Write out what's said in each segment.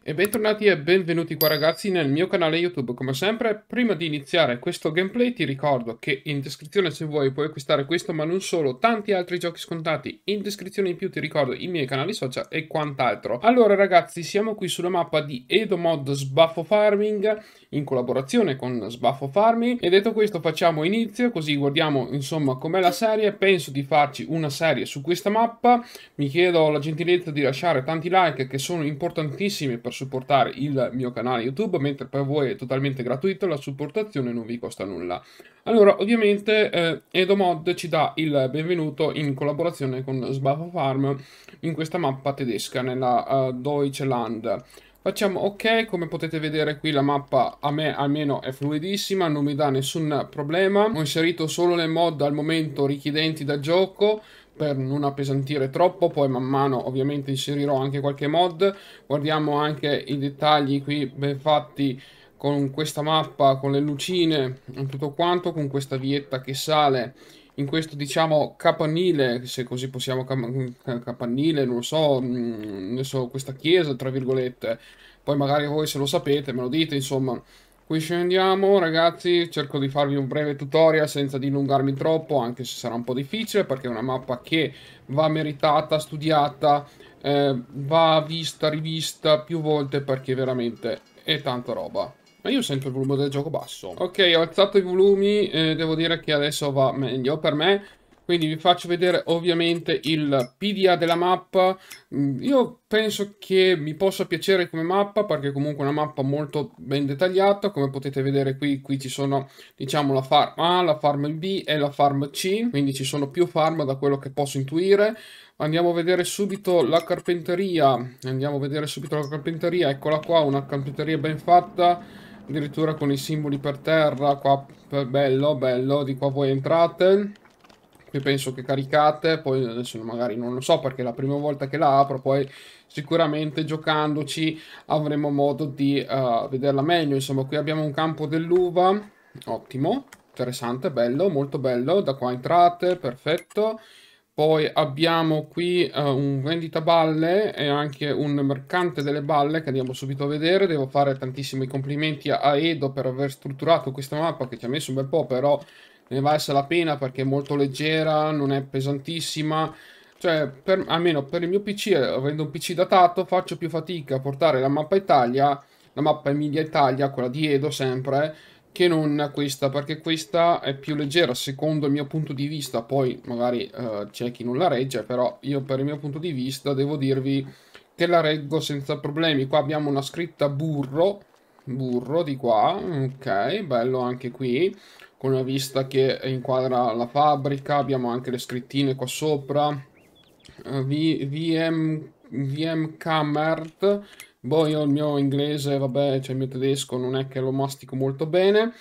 E bentornati e benvenuti qua ragazzi nel mio canale YouTube. Come sempre, prima di iniziare questo gameplay ti ricordo che in descrizione se vuoi puoi acquistare questo ma non solo, tanti altri giochi scontati. In descrizione in più ti ricordo i miei canali social e quant'altro. Allora ragazzi, siamo qui sulla mappa di Edomod Sbaffo Farming in collaborazione con Sbaffo Farming e detto questo facciamo inizio così guardiamo insomma com'è la serie. Penso di farci una serie su questa mappa. Mi chiedo la gentilezza di lasciare tanti like che sono importantissimi per per supportare il mio canale YouTube, mentre per voi è totalmente gratuito, la supportazione non vi costa nulla. Allora, ovviamente eh, Edomod ci dà il benvenuto in collaborazione con Sbaffa Farm in questa mappa tedesca, nella uh, Deutsche Land. Facciamo ok, come potete vedere qui la mappa a me almeno è fluidissima, non mi dà nessun problema. Ho inserito solo le mod al momento richiedenti da gioco, per non appesantire troppo, poi man mano ovviamente inserirò anche qualche mod, guardiamo anche i dettagli qui ben fatti con questa mappa, con le lucine, tutto quanto, con questa vietta che sale in questo diciamo capannile, se così possiamo capannile, non lo so, mm, adesso questa chiesa tra virgolette, poi magari voi se lo sapete me lo dite, insomma Qui scendiamo ragazzi, cerco di farvi un breve tutorial senza dilungarmi troppo, anche se sarà un po' difficile perché è una mappa che va meritata, studiata, eh, va vista, rivista più volte perché veramente è tanta roba. Ma io sento il volume del gioco basso. Ok, ho alzato i volumi, eh, devo dire che adesso va meglio per me. Quindi vi faccio vedere ovviamente il PDA della mappa. Mm, io penso che mi possa piacere come mappa perché comunque è una mappa molto ben dettagliata. Come potete vedere qui, qui ci sono diciamo la farm A, la farm B e la farm C. Quindi ci sono più farm da quello che posso intuire. Andiamo a vedere subito la carpenteria. Andiamo a vedere subito la carpenteria. Eccola qua, una carpenteria ben fatta addirittura con i simboli per terra qua bello bello di qua voi entrate Qui penso che caricate, poi adesso magari non lo so perché è la prima volta che la apro, poi sicuramente giocandoci avremo modo di uh, vederla meglio. Insomma, qui abbiamo un campo dell'uva, ottimo, interessante, bello, molto bello. Da qua entrate, perfetto. Poi abbiamo qui uh, un vendita balle e anche un mercante delle balle che andiamo subito a vedere. Devo fare tantissimi complimenti a Edo per aver strutturato questa mappa che ci ha messo un bel po', però ne va valsa la pena perché è molto leggera, non è pesantissima. Cioè, per, almeno per il mio PC, eh, avendo un PC datato, faccio più fatica a portare la mappa Italia, la mappa Emilia Italia, quella di Edo sempre, che non questa, perché questa è più leggera secondo il mio punto di vista. Poi magari uh, c'è chi non la regge, però io per il mio punto di vista devo dirvi che la reggo senza problemi. Qua abbiamo una scritta burro, burro di qua, ok, bello anche qui con una vista che inquadra la fabbrica, abbiamo anche le scrittine qua sopra, uh, eh, VM, VM Kammert, boh io il mio inglese, vabbè, cioè il mio tedesco non è che lo mastico molto bene,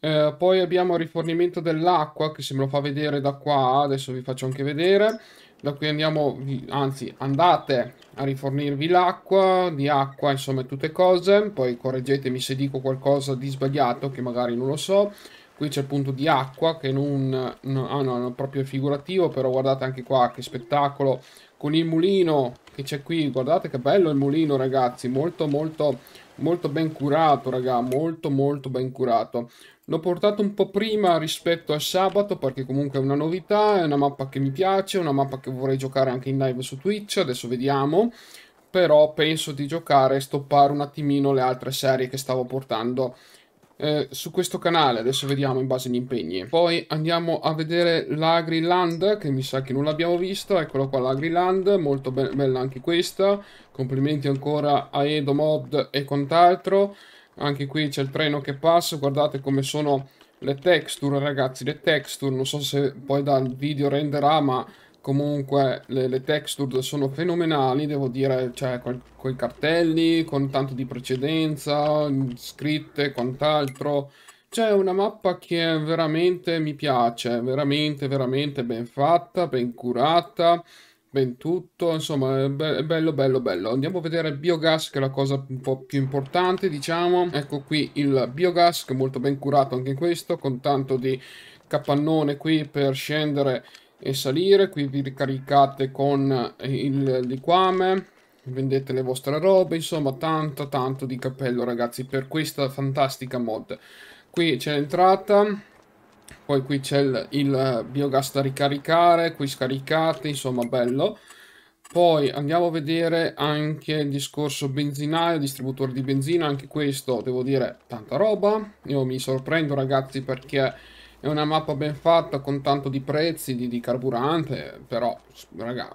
uh, poi abbiamo il rifornimento dell'acqua che se me lo fa vedere da qua, adesso vi faccio anche vedere, da qui andiamo, anzi andate a rifornirvi l'acqua, di acqua, insomma tutte cose, poi correggetemi se dico qualcosa di sbagliato che magari non lo so, Qui c'è il punto di acqua che non, no, ah no, non proprio figurativo, però guardate anche qua che spettacolo con il mulino che c'è qui. Guardate che bello il mulino, ragazzi, molto molto molto ben curato, raga, molto molto ben curato. L'ho portato un po' prima rispetto al sabato perché comunque è una novità, è una mappa che mi piace, è una mappa che vorrei giocare anche in live su Twitch, adesso vediamo. Però penso di giocare e stoppare un attimino le altre serie che stavo portando eh, su questo canale, adesso vediamo in base agli impegni. Poi andiamo a vedere l'Agriland, che mi sa che non l'abbiamo visto, eccola qua l'Agriland, molto be bella anche questa. Complimenti ancora a Edomod e quant'altro. Anche qui c'è il treno che passa, guardate come sono le texture ragazzi, le texture, non so se poi dal video renderà ma Comunque le, le texture sono fenomenali, devo dire, cioè con i cartelli, con tanto di precedenza, scritte e quant'altro. C'è una mappa che veramente mi piace, veramente, veramente ben fatta, ben curata, ben tutto, insomma, è, be è bello, bello, bello. Andiamo a vedere il biogas, che è la cosa un po' più importante, diciamo. Ecco qui il biogas, che è molto ben curato anche questo, con tanto di capannone qui per scendere e salire qui vi ricaricate con il liquame vendete le vostre robe insomma tanto tanto di cappello ragazzi per questa fantastica mod qui c'è l'entrata poi qui c'è il, il biogas da ricaricare qui scaricate insomma bello poi andiamo a vedere anche il discorso benzinaio, distributore di benzina, anche questo devo dire tanta roba. Io mi sorprendo ragazzi perché è una mappa ben fatta con tanto di prezzi di, di carburante, però raga,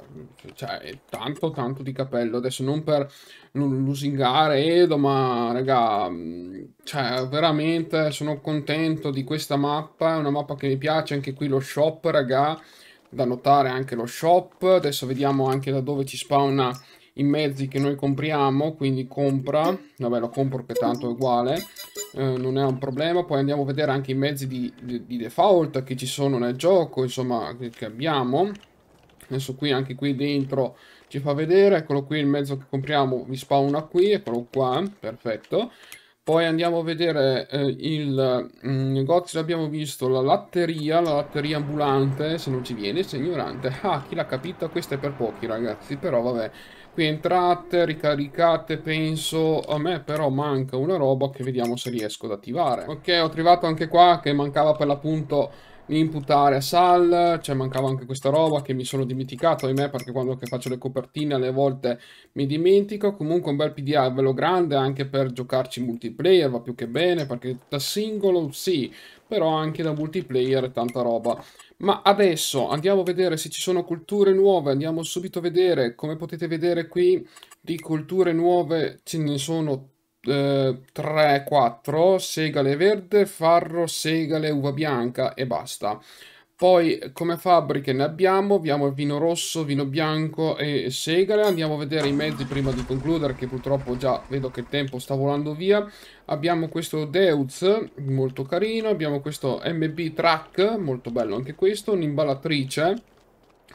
cioè, tanto tanto di capello. Adesso non per lusingare Edo, ma raga, mm, cioè, veramente sono contento di questa mappa, è una mappa che mi piace, anche qui lo shop, raga, da notare anche lo shop. Adesso vediamo anche da dove ci spawna i mezzi che noi compriamo, quindi compra, vabbè lo compro perché tanto è uguale, eh, non è un problema, poi andiamo a vedere anche i mezzi di, di, di default che ci sono nel gioco, insomma, che, che abbiamo, adesso qui anche qui dentro ci fa vedere, eccolo qui il mezzo che compriamo vi spawna qui, eccolo qua, perfetto, poi andiamo a vedere eh, il mm, negozio, abbiamo visto la latteria, la latteria ambulante, se non ci viene, se Ah, chi l'ha capito? Questa è per pochi ragazzi, però vabbè. Qui entrate, ricaricate, penso, a me però manca una roba che vediamo se riesco ad attivare. Ok, ho trovato anche qua che mancava per l'appunto imputare a Sal, cioè mancava anche questa roba che mi sono dimenticato, ahimè, perché quando che faccio le copertine alle volte mi dimentico. Comunque un bel PDA bello grande anche per giocarci multiplayer, va più che bene, perché da singolo sì, però anche da multiplayer è tanta roba. Ma adesso andiamo a vedere se ci sono culture nuove, andiamo subito a vedere, come potete vedere qui, di culture nuove ce ne sono 3, eh, 4, segale verde, farro, segale, uva bianca e basta. Poi come fabbriche ne abbiamo, abbiamo vino rosso, vino bianco e segale, andiamo a vedere i mezzi prima di concludere che purtroppo già vedo che il tempo sta volando via. Abbiamo questo Deutz, molto carino, abbiamo questo MB Track, molto bello anche questo, un'imballatrice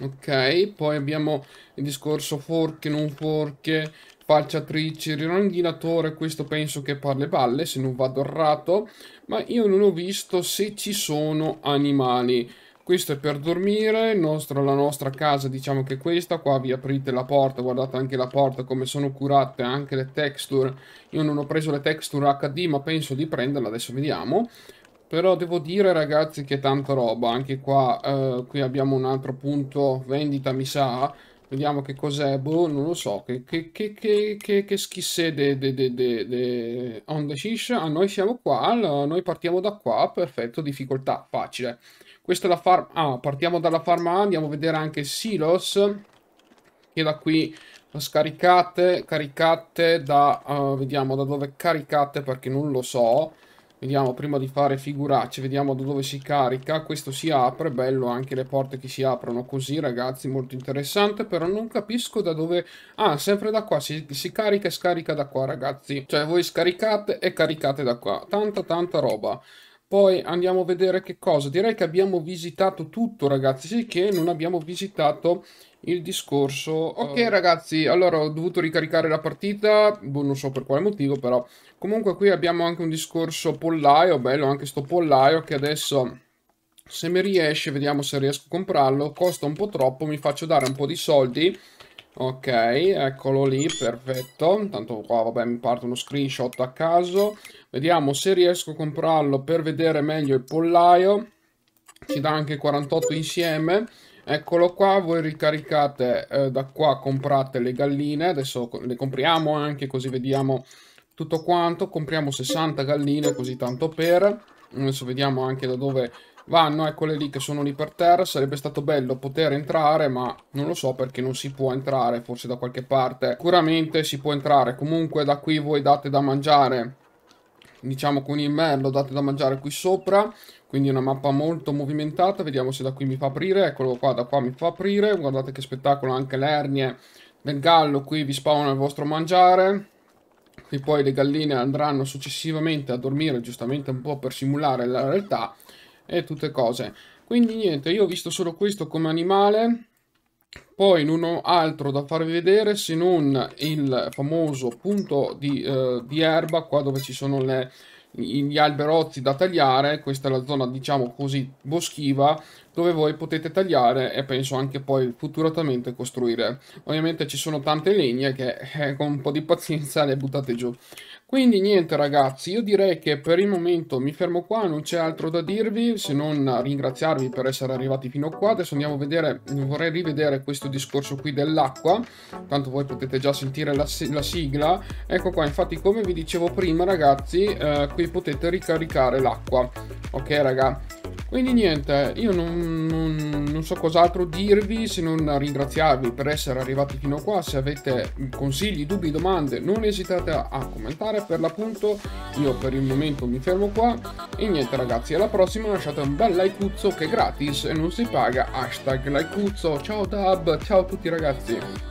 Ok, poi abbiamo il discorso forche, non forche, falciatrici, rironghilatore, questo penso che parle balle se non vado errato, ma io non ho visto se ci sono animali. Questo è per dormire, nostro, la nostra casa diciamo che è questa, qua vi aprite la porta, guardate anche la porta come sono curate, anche le texture. Io non ho preso le texture HD ma penso di prenderle, adesso vediamo. Però devo dire ragazzi che tanta roba, anche qua, eh, qui abbiamo un altro punto vendita mi sa, vediamo che cos'è, boh, non lo so, che, che, che, che, che schisse de, de, de, de, de on the shish, ah, noi siamo qua, noi partiamo da qua, perfetto, difficoltà, facile. Questa è la farm, ah, partiamo dalla farm A, andiamo a vedere anche il silos, che da qui scaricate, caricate da, uh, vediamo da dove caricate perché non lo so, Vediamo prima di fare figuracce, vediamo da dove si carica. Questo si apre, bello anche le porte che si aprono così ragazzi, molto interessante. Però non capisco da dove... Ah, sempre da qua, si, si carica e scarica da qua ragazzi. Cioè voi scaricate e caricate da qua. Tanta tanta roba. Poi andiamo a vedere che cosa. Direi che abbiamo visitato tutto ragazzi, sì che non abbiamo visitato il discorso. Ok, oh. ragazzi, allora ho dovuto ricaricare la partita. Boh, non so per quale motivo, però. Comunque, qui abbiamo anche un discorso pollaio. Bello anche sto pollaio che adesso. Se mi riesce, vediamo se riesco a comprarlo. Costa un po' troppo, mi faccio dare un po' di soldi. Ok, eccolo lì, perfetto. Intanto qua, vabbè, mi parte uno screenshot a caso. Vediamo se riesco a comprarlo per vedere meglio il pollaio. Ci dà anche 48 insieme. Eccolo qua, voi ricaricate eh, da qua, comprate le galline, adesso le compriamo anche così vediamo tutto quanto, compriamo 60 galline così tanto per, adesso vediamo anche da dove vanno, eccole lì che sono lì per terra, sarebbe stato bello poter entrare ma non lo so perché non si può entrare, forse da qualche parte, sicuramente si può entrare, comunque da qui voi date da mangiare diciamo con il merlo date da mangiare qui sopra quindi una mappa molto movimentata vediamo se da qui mi fa aprire eccolo qua da qua mi fa aprire guardate che spettacolo anche le ernie del gallo qui vi spawnano il vostro mangiare qui poi le galline andranno successivamente a dormire giustamente un po' per simulare la realtà e tutte cose quindi niente io ho visto solo questo come animale poi non ho altro da farvi vedere se non il famoso punto di, eh, di erba qua dove ci sono le, gli alberotti da tagliare questa è la zona diciamo così boschiva dove voi potete tagliare e penso anche poi futuratamente costruire. Ovviamente ci sono tante legne che eh, con un po' di pazienza le buttate giù. Quindi niente ragazzi, io direi che per il momento mi fermo qua, non c'è altro da dirvi se non ringraziarvi per essere arrivati fino a qua. Adesso andiamo a vedere, vorrei rivedere questo discorso qui dell'acqua, tanto voi potete già sentire la, la, sigla. Ecco qua, infatti come vi dicevo prima ragazzi, eh, qui potete ricaricare l'acqua. Ok ragazzi. Quindi niente, io non, non, non so cos'altro dirvi se non ringraziarvi per essere arrivati fino a qua. Se avete consigli, dubbi, domande, non esitate a commentare. Per l'appunto, io per il momento mi fermo qua. E niente ragazzi, alla prossima lasciate un bel like che è gratis e non si paga. Hashtag likeuzzo. Ciao Dab, ciao a tutti ragazzi.